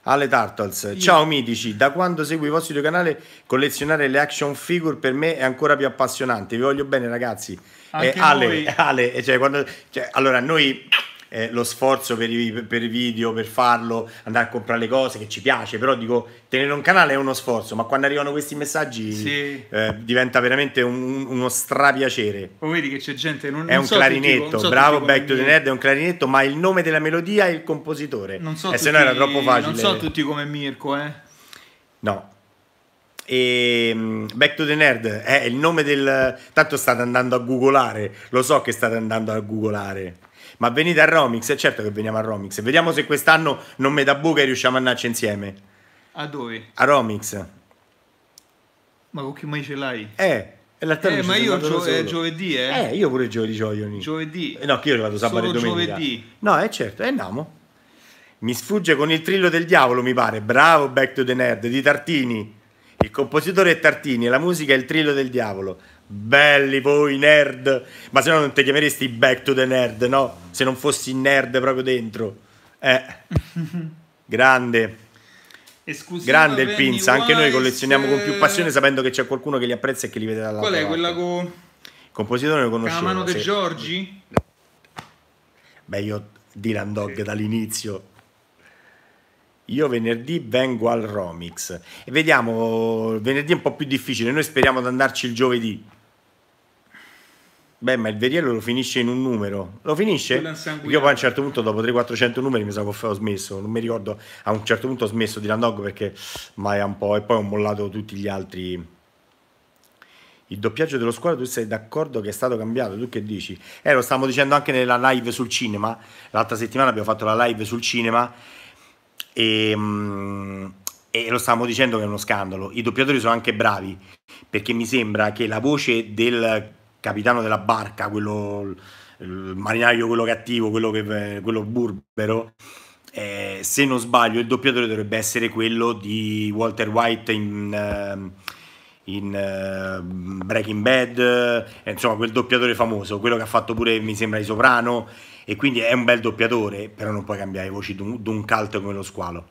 Ale Tartals, Io. ciao mitici, da quando seguo il vostro canale collezionare le action figure per me è ancora più appassionante, vi voglio bene ragazzi. Anche eh, Ale, Ale eh, cioè, quando, cioè, allora noi eh, lo sforzo per i, per video, per farlo, andare a comprare le cose che ci piace, però dico, tenere un canale è uno sforzo, ma quando arrivano questi messaggi sì. eh, diventa veramente un, uno strapiacere. O vedi che c'è gente, non, è non un so clarinetto, tipo, so bravo Back to the Nerd, è un clarinetto, ma il nome della melodia è il compositore. Non so, eh, tutti, se no era troppo facile. Non so tutti come Mirko, eh. No, e ehm, Back to the Nerd è eh, il nome del tanto state andando a googolare lo so che state andando a googolare ma venite a Romix, è eh, certo che veniamo a Romix. Vediamo se quest'anno non me da buca e riusciamo a andarci insieme. A dove? A Romix. Ma con chi mai ce l'hai? Eh. è eh ma io gio- è eh, giovedì, eh? Eh, io pure giovedì gioio. Giovedì. Eh, no, che io vado sabato e domenica. giovedì. No, è certo, è andiamo. Mi sfugge con il trillo del diavolo, mi pare. Bravo Back to the Nerd di Tartini. Il compositore è Tartini la musica è il trillo del diavolo. Belli voi nerd, ma se no non ti chiameresti Back to the Nerd, no? Se non fossi nerd proprio dentro. Eh. [laughs] Grande. Grande il Pinza, anche noi collezioniamo con più passione sapendo che c'è qualcuno che li apprezza e che li vede dall'altra Qual è parte. quella con... Il compositore lo conoscevo. La mano sì. De Giorgi? Beh, io Dylan Dog sì. dall'inizio. Io venerdì vengo al Romix e vediamo, venerdì è un po' più difficile, noi speriamo di andarci il giovedì. Beh, ma il veriello lo finisce in un numero. Lo finisce? Io poi a un certo punto, dopo 300-400 numeri, mi sa che ho smesso. Non mi ricordo. A un certo punto ho smesso di Landog perché mai è un po'. E poi ho mollato tutti gli altri. Il doppiaggio dello squadro, tu sei d'accordo che è stato cambiato? Tu che dici? Eh, lo stavamo dicendo anche nella live sul cinema. L'altra settimana abbiamo fatto la live sul cinema. E. Ehm, Mh, e lo stavamo dicendo che è uno scandalo. I doppiatori sono anche bravi perché mi sembra che la voce del capitano della barca, quello, il marinaio, quello cattivo, quello, che, quello burbero. Eh, se non sbaglio, il doppiatore dovrebbe essere quello di Walter White in, eh, in uh, Breaking Bad, eh, insomma, quel doppiatore famoso, quello che ha fatto pure, mi sembra, di Soprano. E quindi è un bel doppiatore, però non puoi cambiare voci di un calto come lo squalo.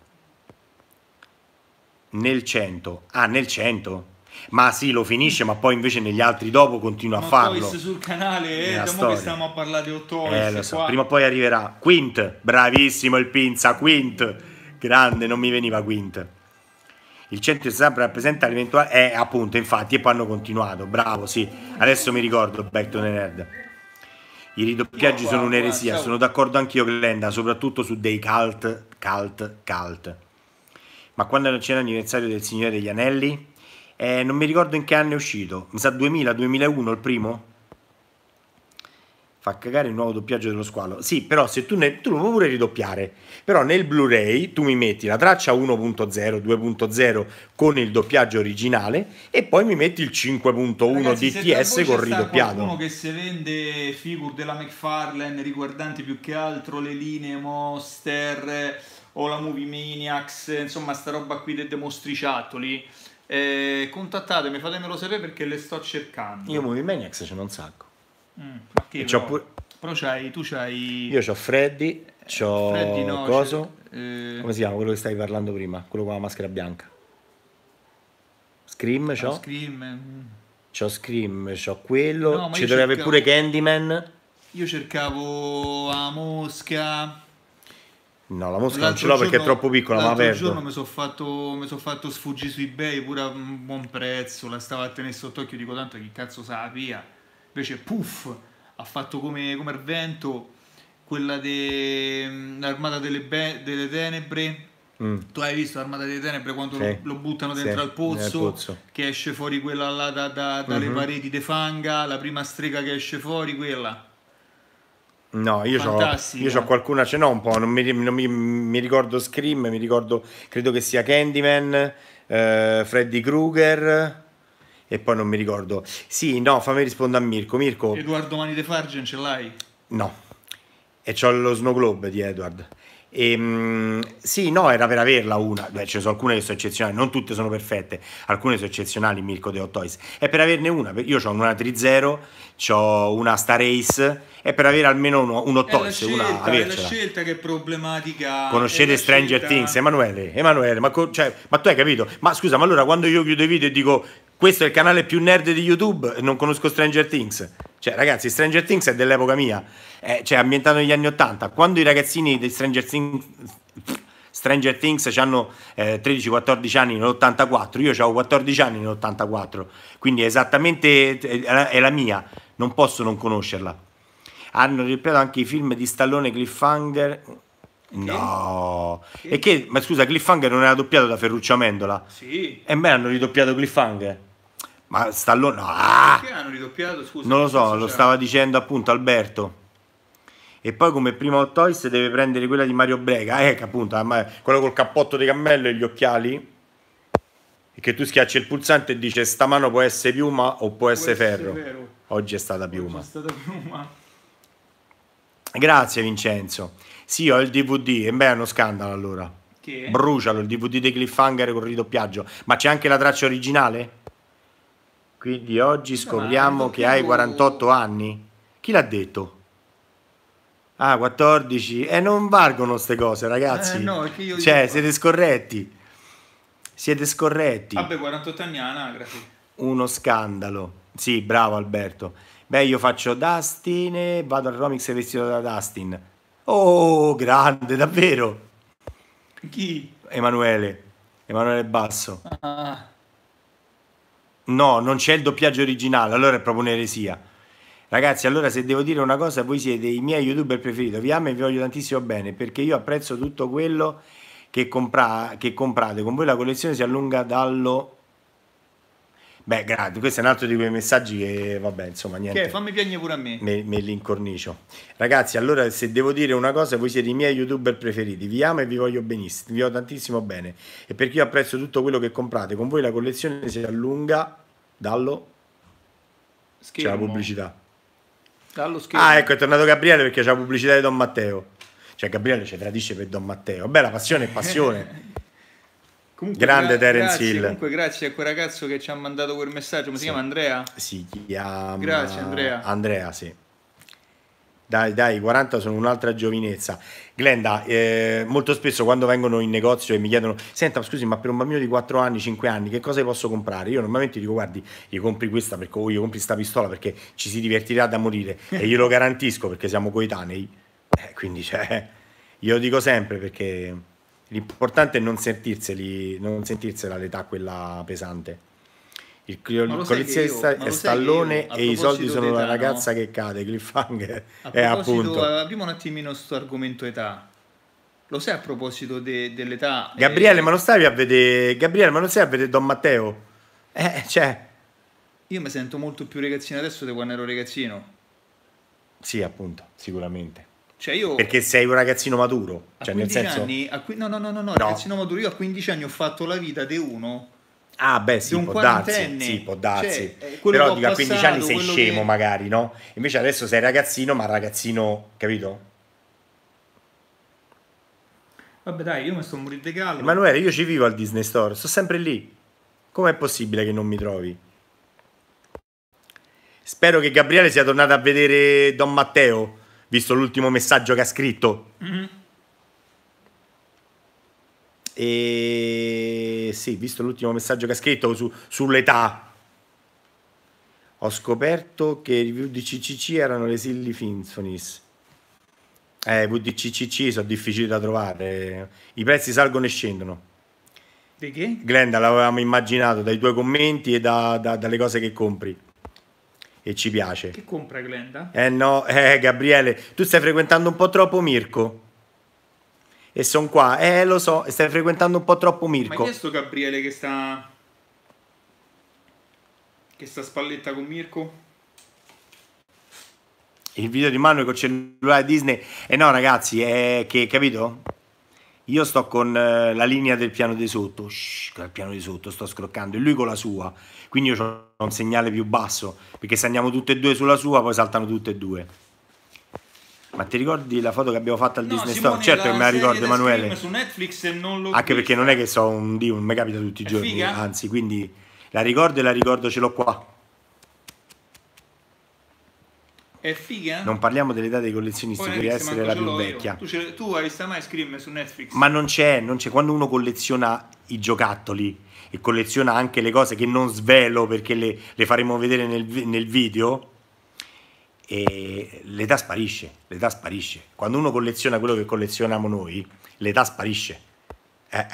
Nel 100, ah, nel 100 ma sì lo finisce ma poi invece negli altri dopo continua ma a farlo Toys sul canale eh, dopo che stiamo a parlare di Otto eh, so. prima o poi arriverà Quint bravissimo il pinza Quint grande non mi veniva Quint il centro stampa rappresenta l'eventuale eh appunto infatti e poi hanno continuato bravo sì adesso mi ricordo Back to the Nerd i ridoppiaggi sono un'eresia sono d'accordo anch'io Glenda soprattutto su dei cult cult cult ma quando non c'era l'anniversario del Signore degli Anelli eh, non mi ricordo in che anno è uscito. Mi sa 2000-2001 il primo? Fa cagare il nuovo doppiaggio dello squalo. Sì, però se tu, ne, tu lo puoi pure ridoppiare. Però nel Blu-ray tu mi metti la traccia 1.0, 2.0 con il doppiaggio originale e poi mi metti il 5.1 DTS con ridoppiato. C'è che se vende figure della McFarlane riguardanti più che altro le linee Monster o la Movie Maniacs, insomma sta roba qui dei mostriciattoli eh, contattatemi, fatemelo sapere perché le sto cercando. Io Movie Maniacs ce n'ho un sacco. Mm, perché, però, pure... però c'hai, tu c'hai... Io ho Freddy, c'ho eh, Freddy no, Coso, eh... come si chiama quello che stavi parlando prima? Quello con la maschera bianca. Scream c'ho? Ah, Scream. Mm. C'ho Scream, c'ho quello, no, ci cercavo... pure Candyman. Io cercavo la mosca... No, la mosca non ce l'ho perché è troppo piccola, ma verde. giorno mi sono fatto, so fatto, sfuggire su eBay pure a un buon prezzo, la stavo a tenere sott'occhio, dico tanto chi cazzo sa la via. Invece puff, ha fatto come, come il vento quella dell'armata delle, be... delle tenebre. Mm. Tu hai visto l'armata delle tenebre quando sì. lo, lo, buttano dentro sì. al pozzo, pozzo, che esce fuori quella là da, da, dalle mm-hmm. pareti de fanga, la prima strega che esce fuori quella. No, io ho qualcuna, ce n'ho un po', non, mi, non mi, mi, ricordo Scream, mi ricordo, credo che sia Candyman, eh, Freddy Krueger e poi non mi ricordo. Sì, no, fammi rispondere a Mirko. Mirko... Edoardo Mani de Fargen ce l'hai? No. E c'ho lo Snow Globe di Edward. E, ehm, sì, no, era per averla una, Beh, ce ne sono alcune che sono eccezionali, non tutte sono perfette, alcune sono eccezionali, Mirko The Hot Toys, è per averne una, io ho una 3-0, ho una Star Race, è per avere almeno uno, un Hot Toys, scelta, una, è la scelta che è problematica. Conoscete è Stranger scelta... Things, Emanuele, Emanuele, ma, cioè, ma tu hai capito? Ma scusa, ma allora quando io chiudo i video e dico questo è il canale più nerd di YouTube, non conosco Stranger Things. Cioè, ragazzi, Stranger Things è dell'epoca mia, è, cioè ambientato negli anni 80. Quando i ragazzini di Stranger Things... Stranger Things hanno eh, 13-14 anni nell'84, io avevo 14 anni nell'84, quindi è esattamente è la mia, non posso non conoscerla. Hanno ripreso anche i film di Stallone Cliffhanger, No, e che, ma scusa, Cliffhanger non era doppiato da Ferruccio Mendola? Sì. E me hanno ridoppiato Cliffhanger. Ma Stallone, no. Ah! Perché hanno ridoppiato? Scusa, non lo so, lo stava dicendo appunto Alberto. E poi come prima Hot Toys deve prendere quella di Mario Brega, eh, che appunto, quello col cappotto di cammello e gli occhiali. E che tu schiacci il pulsante e dice sta mano può essere piuma o può, essere può ferro. Essere Oggi è stata piuma. Oggi è stata piuma. Grazie Vincenzo. Sì, ho il DVD. E eh, beh, è uno scandalo allora. Che? Brucialo il DVD dei cliffhanger con il ridoppiaggio. Ma c'è anche la traccia originale? Quindi oggi scopriamo che hai 48 anni. Chi l'ha detto? Ah, 14. E eh, non valgono queste cose, ragazzi. Eh, no, che io cioè, io... siete scorretti. Siete scorretti. Vabbè, 48 anni anagrafi. Uno scandalo. Sì, bravo Alberto. Beh, io faccio Dustin e vado al Romix vestito da Dustin. Oh, grande, davvero. Chi? Emanuele. Emanuele Basso. Ah. No, non c'è il doppiaggio originale, allora è proprio un'eresia. Ragazzi, allora se devo dire una cosa, voi siete i miei youtuber preferiti, vi amo e vi voglio tantissimo bene, perché io apprezzo tutto quello che, compra- che comprate. Con voi la collezione si allunga dallo Beh, grazie, questo è un altro di quei messaggi che, vabbè, insomma, niente. Che, fammi piagne pure a me. Me, me li incornicio. Ragazzi, allora, se devo dire una cosa, voi siete i miei youtuber preferiti. Vi amo e vi voglio benissimo, vi ho tantissimo bene. E perché io apprezzo tutto quello che comprate. Con voi la collezione si allunga, dallo... Schermo. C'è la pubblicità. Dallo schermo. Ah, ecco, è tornato Gabriele perché c'è la pubblicità di Don Matteo. Cioè, Gabriele ci tradisce per Don Matteo. Beh, la passione è passione. [laughs] Comunque, Grande gra- Terence Hill. Comunque, grazie a quel ragazzo che ci ha mandato quel messaggio. Come sì. si chiama Andrea? Si chiama. Grazie, Andrea. Andrea, sì. Dai, dai, 40 sono un'altra giovinezza. Glenda, eh, molto spesso quando vengono in negozio e mi chiedono: Senta, scusi, ma per un bambino di 4 anni, 5 anni, che cosa posso comprare? Io normalmente dico: Guardi, gli compri questa perché, o gli compri questa pistola perché ci si divertirà da morire. e glielo garantisco perché siamo coetanei. Eh, quindi, cioè, glielo dico sempre perché L'importante è non, non sentirsela l'età quella pesante. Il, il è Stallone io, e i soldi sono la ragazza no? che cade. Cliffhanger a è [laughs] eh, eh, Apriamo un attimino questo argomento età. Lo sai a proposito de, dell'età? Eh? Gabriele, eh, ma non stavi a vedere? Gabriele, ma non sai a vedere Don Matteo? Eh, cioè. Io mi sento molto più ragazzino adesso di quando ero ragazzino. Sì, appunto, sicuramente. Cioè io, Perché sei un ragazzino maturo. Cioè nel senso... anni, a qui, no, no, no, no, no, ragazzino maturo. Io a 15 anni ho fatto la vita di uno. Ah, beh, sì, può darsi, sì, può darsi. Cioè, eh, Però dico, a 15 anni sei scemo, che... magari, no? Invece adesso sei ragazzino, ma ragazzino, capito? Vabbè, dai, io mi sto morendo di caldo. Emanuele, io ci vivo al Disney Store, sto sempre lì. Com'è possibile che non mi trovi? Spero che Gabriele sia tornato a vedere Don Matteo visto l'ultimo messaggio che ha scritto. Mm-hmm. E sì, visto l'ultimo messaggio che ha scritto su, sull'età, ho scoperto che i VDCCC erano le Silly Finsonis. Eh, VDCCC sono difficili da trovare, i prezzi salgono e scendono. Di che? Glenda, l'avevamo immaginato dai tuoi commenti e da, da, dalle cose che compri e ci piace. Che compra Glenda? Eh no, eh Gabriele, tu stai frequentando un po' troppo Mirko. E sono qua, eh lo so, stai frequentando un po' troppo Mirko. Ma chi è sto Gabriele che sta... che sta spalletta con Mirko? Il video di Manuel con cellulare Disney. Eh no ragazzi, è eh, che, capito? Io sto con eh, la linea del piano di sotto, Shhh, il piano di sotto, sto scroccando, e lui con la sua. Quindi io ho un segnale più basso, perché se andiamo tutte e due sulla sua, poi saltano tutte e due. Ma ti ricordi la foto che abbiamo fatto al no, Disney Simone, Store? Certo che me la ricordo, Emanuele. Su Netflix e non lo Anche visto. perché non è che so un Dio, non mi capita tutti i è giorni, figa? anzi, quindi la ricordo e la ricordo ce l'ho qua. È figa? Non parliamo dell'età dei collezionisti, deve essere la più vecchia. Tu, tu, hai visto mai Scream su Netflix? Ma non c'è, non c'è. Quando uno colleziona i giocattoli e colleziona anche le cose che non svelo perché le, le faremo vedere nel, nel video, l'età sparisce, l'età sparisce. Quando uno colleziona quello che collezioniamo noi, l'età sparisce. Eh.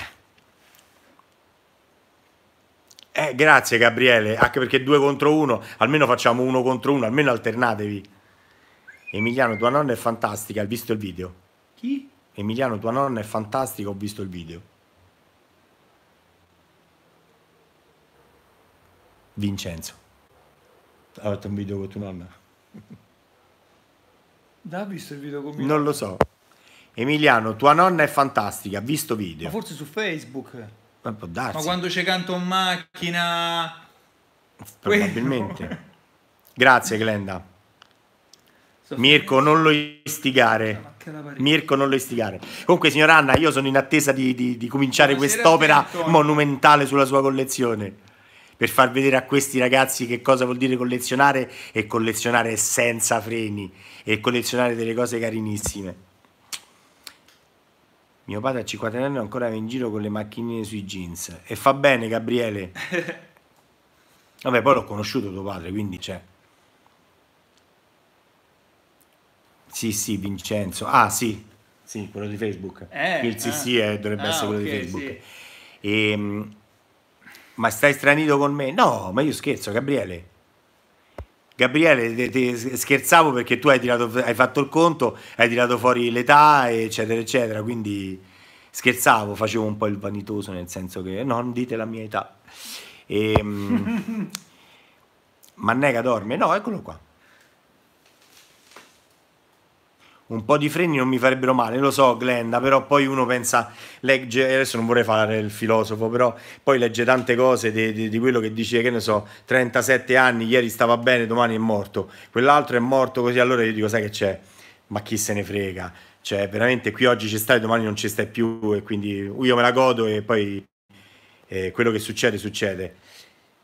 Eh, grazie Gabriele, anche perché due contro uno, almeno facciamo uno contro uno, almeno alternatevi. Emiliano, tua nonna è fantastica, hai visto il video? Chi? Emiliano, tua nonna è fantastica, ho visto il video. Vincenzo. Ha fatto un video con tua nonna? Da visto il video con mia Non lo so. Emiliano, tua nonna è fantastica, ha visto video. Ma forse su Facebook. Ma può darsi. Ma quando c'è canto in macchina... Probabilmente. [laughs] Grazie Glenda. Certo. Mirko, non lo istigare. Mirko, non lo istigare. Comunque, signor Anna, io sono in attesa di, di, di cominciare quest'opera monumentale sulla sua collezione. Per far vedere a questi ragazzi che cosa vuol dire collezionare e collezionare senza freni e collezionare delle cose carinissime. Mio padre a 50 anni ancora va in giro con le macchinine sui jeans. E fa bene, Gabriele. [laughs] Vabbè, poi l'ho conosciuto tuo padre, quindi c'è. Cioè, Sì, sì, Vincenzo. Ah, sì, sì quello di Facebook. Eh, il CC sì, è, ah. eh, dovrebbe ah, essere quello okay, di Facebook. Sì. E, ehm, ma stai stranito con me? No, ma io scherzo, Gabriele. Gabriele, te, te scherzavo perché tu hai, tirato, hai fatto il conto, hai tirato fuori l'età, eccetera, eccetera. Quindi scherzavo, facevo un po' il vanitoso, nel senso che non dite la mia età. E, ehm, [laughs] Mannega dorme, no, eccolo qua. un po' di freni non mi farebbero male, lo so Glenda, però poi uno pensa, legge, eh, adesso non vorrei fare il filosofo, però poi legge tante cose di, di, di quello che dice, che ne so, 37 anni, ieri stava bene, domani è morto, quell'altro è morto così, allora io dico, sai che c'è, ma chi se ne frega, cioè veramente qui oggi ci stai, domani non ci stai più e quindi io me la godo e poi eh, quello che succede succede.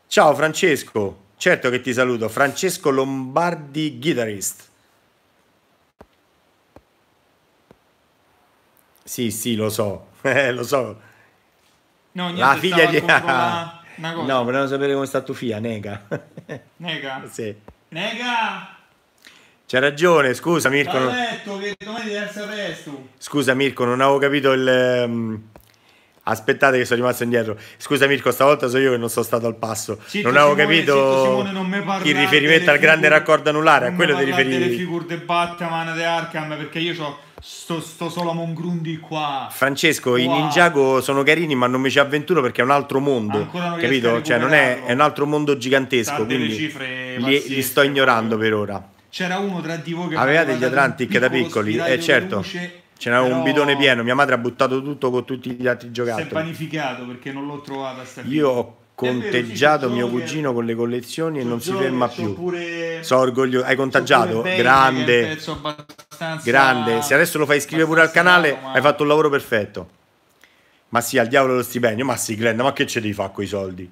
Ciao Francesco, certo che ti saluto, Francesco Lombardi, guitarist. Sì, sì, lo so, [laughs] eh, lo so. No, la figlia di... La... [laughs] No, volevano sapere come sta tua figlia, nega. [laughs] nega? Sì. Nega! C'ha ragione, scusa Mirko. Non... Scusa Mirko, non avevo capito il... Ehm, aspettate che sono rimasto indietro. Scusa Mirko, stavolta sono io che non sono stato al passo. Cito non avevo Simone, capito non il riferimento al grande raccordo anulare, a quello ti riferivi. Non mi parlate delle figure di Batman, di Arkham, perché io ho Sto, sto solo Mongrundi qua. Francesco, qua. i Ninjago sono carini, ma non mi ci avventuro perché è un altro mondo. Capito? Cioè, non è, è, un altro mondo gigantesco. quindi cifre li, li sto ignorando per ora. C'era uno tra di voi che aveva degli Atlantic da piccoli, eh certo. Luce, Ce n'avevo un bidone pieno, mia madre ha buttato tutto con tutti gli altri giocattoli. Si è panificato perché non l'ho trovata. Io ho conteggiato mio cugino con le collezioni e non si ferma più. Sono orgoglioso. Hai contagiato? Grande. Eh, Grande. Se adesso lo fai iscrivere pure al canale, hai fatto un lavoro perfetto. Ma sì, al diavolo lo stipendio. Ma sì, Glenn, ma che ce devi fare con i soldi?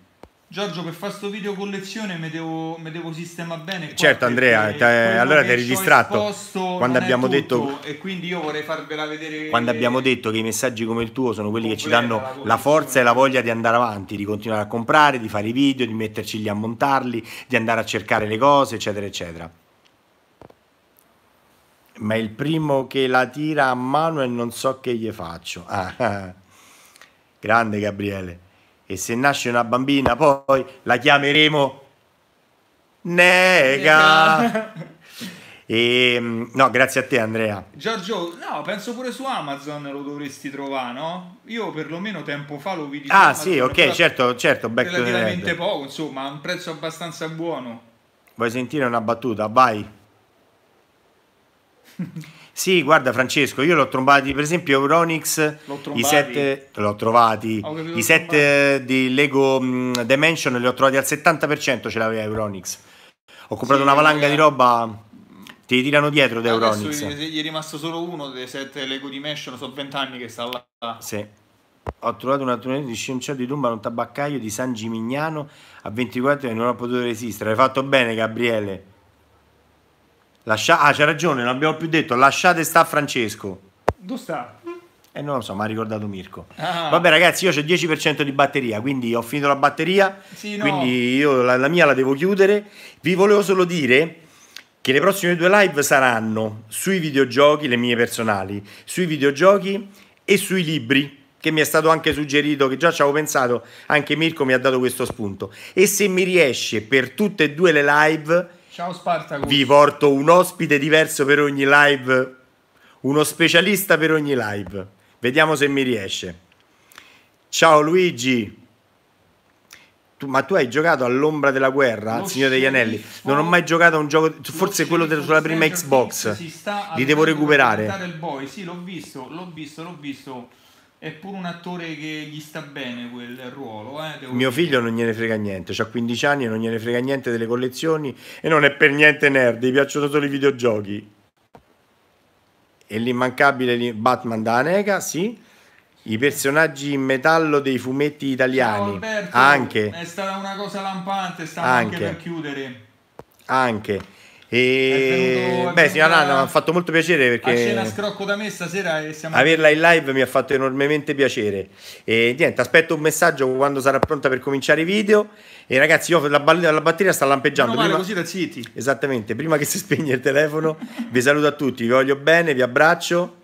Giorgio, per fare questo video collezione mi devo, devo sistemare bene. Certo, Andrea, te, allora ti eri distratto. Quando abbiamo tutto, detto. E quindi io vorrei farvela vedere. Quando abbiamo detto che i messaggi come il tuo sono quelli che ci danno la, forza e la voglia di andare avanti, di continuare a comprare, di fare i video, di metterci lì a montarli, di andare a cercare le cose, eccetera, eccetera. Ma il primo che la tira a mano e non so che gli faccio. [laughs] Ah, ah, grande Gabriele e se nasce una bambina poi la chiameremo Nega. e, [laughs] ehm, no, grazie a te Andrea. Giorgio, no, penso pure su Amazon lo dovresti trovare, no? Io perlomeno tempo fa lo vidi. Ah Amazon, sì, ok, certo, certo, back relativamente poco, insomma, a un prezzo abbastanza buono. Vuoi sentire una battuta? Vai. [laughs] Sì, guarda Francesco, io l'ho trombati, per esempio Euronix, i set, l'ho trovati, i set di Lego mm, Dimension li ho trovati al 70%, ce l'aveva Euronix. Ho comprato sì, una valanga eh, di roba, ti tirano dietro da Euronix. Gli è rimasto solo uno dei set Lego Dimension, sono 20 anni che sta là. Sì. Ho trovato una tunnelina di scienziato di Dumba, un tabaccaio di San Gimignano a 24 e non ho potuto resistere. Hai fatto bene Gabriele. Lascia... Ah, c'è ragione, non abbiamo più detto. Lasciate sta Francesco. Dove sta? Eh, non lo so, mi ha ricordato Mirko. Ah. Vabbè, ragazzi, io ho 10% di batteria, quindi ho finito la batteria. Sì, no. Quindi io la, la, mia la devo chiudere. Vi volevo solo dire che le prossime due live saranno sui videogiochi, le mie personali, sui videogiochi e sui libri. Che mi è stato anche suggerito, che già ci avevo pensato, anche Mirko mi ha dato questo spunto. E se mi riesce per tutte e due le live Ciao Spartaco. Vi porto un ospite diverso per ogni live, uno specialista per ogni live. Vediamo se mi riesce. Ciao Luigi. Tu, ma tu hai giocato all'ombra della guerra, al Signore degli Anelli? Non ho mai giocato a un gioco, forse quello sulla prima Xbox. Li devo recuperare. Boy. Sì, l'ho visto, l'ho visto, l'ho visto. È pure un attore che gli sta bene quel ruolo. Eh, Mio dire. figlio non gliene frega niente, ha 15 anni e non gliene frega niente delle collezioni e non è per niente nerd, gli piacciono solo i videogiochi. E l'immancabile Batman da Aneca, sì. I personaggi in metallo dei fumetti italiani. Alberto, anche. È stata una cosa lampante, stava anche, anche per chiudere. Anche e... Venuto, Beh, signora Nanna, mi ha fatto molto piacere perché... A cena scrocco da me stasera e siamo... Averla in live mi ha fatto enormemente piacere. E niente, aspetto un messaggio quando sarà pronta per cominciare i video. E ragazzi, io, la, la batteria sta lampeggiando. prima... così da zitti. Esattamente, prima che si spegne il telefono, vi saluto a tutti, vi voglio bene, vi abbraccio.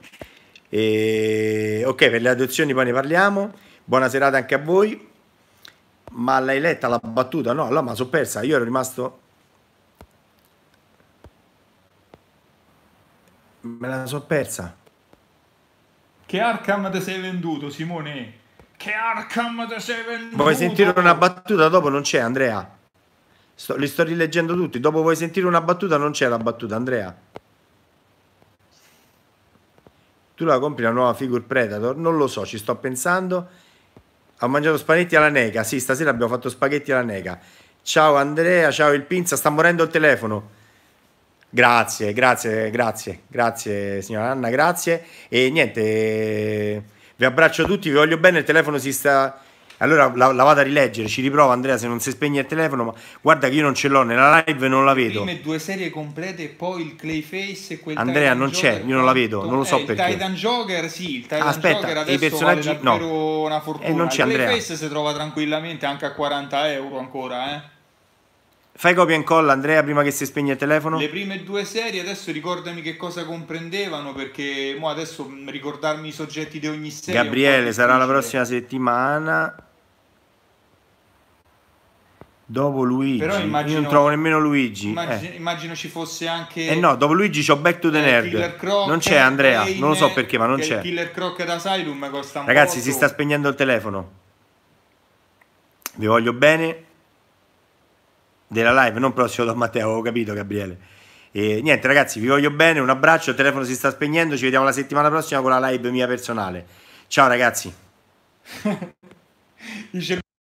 E... Ok, per le adozioni poi ne parliamo. Buona serata anche a voi. Ma l'hai letta la battuta? No, la ma sono persa. Io ero rimasto Me la so persa. Che Arkham ti sei venduto, Simone? Che Arkham ti sei venduto? Vuoi sentire una battuta? Dopo non c'è, Andrea. Sto, li sto rileggendo tutti. Dopo vuoi sentire una battuta? Non c'è la battuta, Andrea. Tu la compri la nuova figure Predator? Non lo so, ci sto pensando. Ho mangiato spaghetti alla nega. Sì, stasera abbiamo fatto spaghetti alla nega. Ciao Andrea, ciao il Pinza, sta morendo il telefono. Grazie, grazie, grazie, grazie signora Anna, grazie. E niente, vi abbraccio tutti, vi voglio bene, il telefono si sta... Allora la, la vado a rileggere, ci riprovo Andrea se non si spegne il telefono, ma guarda che io non ce l'ho, nella live non la vedo. Prime due serie complete e poi il Clayface e quel Andrea non c'è, io non la vedo, non lo so eh, perché. Il Titan Joker sì, il Titan Aspetta, Joker adesso i personaggi... vale no. una fortuna. E eh, non c'è Clayface Andrea. Clayface si trova tranquillamente anche a 40 euro ancora, eh. Fai copia e incolla, Andrea, prima che si spegne il telefono. Le prime due serie, adesso ricordami che cosa comprendevano, perché mo adesso mm, ricordarmi i soggetti di ogni serie. Gabriele sarà la prossima settimana. Dopo Luigi, Però immagino, Io non trovo nemmeno Luigi. Immagino, eh. immagino, ci fosse anche. Eh no, dopo Luigi c'ho Back to the eh, Nerd. Croc, non c'è Andrea, Kane, non lo so perché, ma non c'è. Killer Croc da Asylum costa un Ragazzi, si sta spegnendo il telefono. Vi voglio bene della live, non prossimo da Matteo, ho capito Gabriele. E niente ragazzi, vi voglio bene, un abbraccio, il telefono si sta spegnendo, ci vediamo la settimana prossima con la live mia personale. Ciao ragazzi. [laughs] [laughs]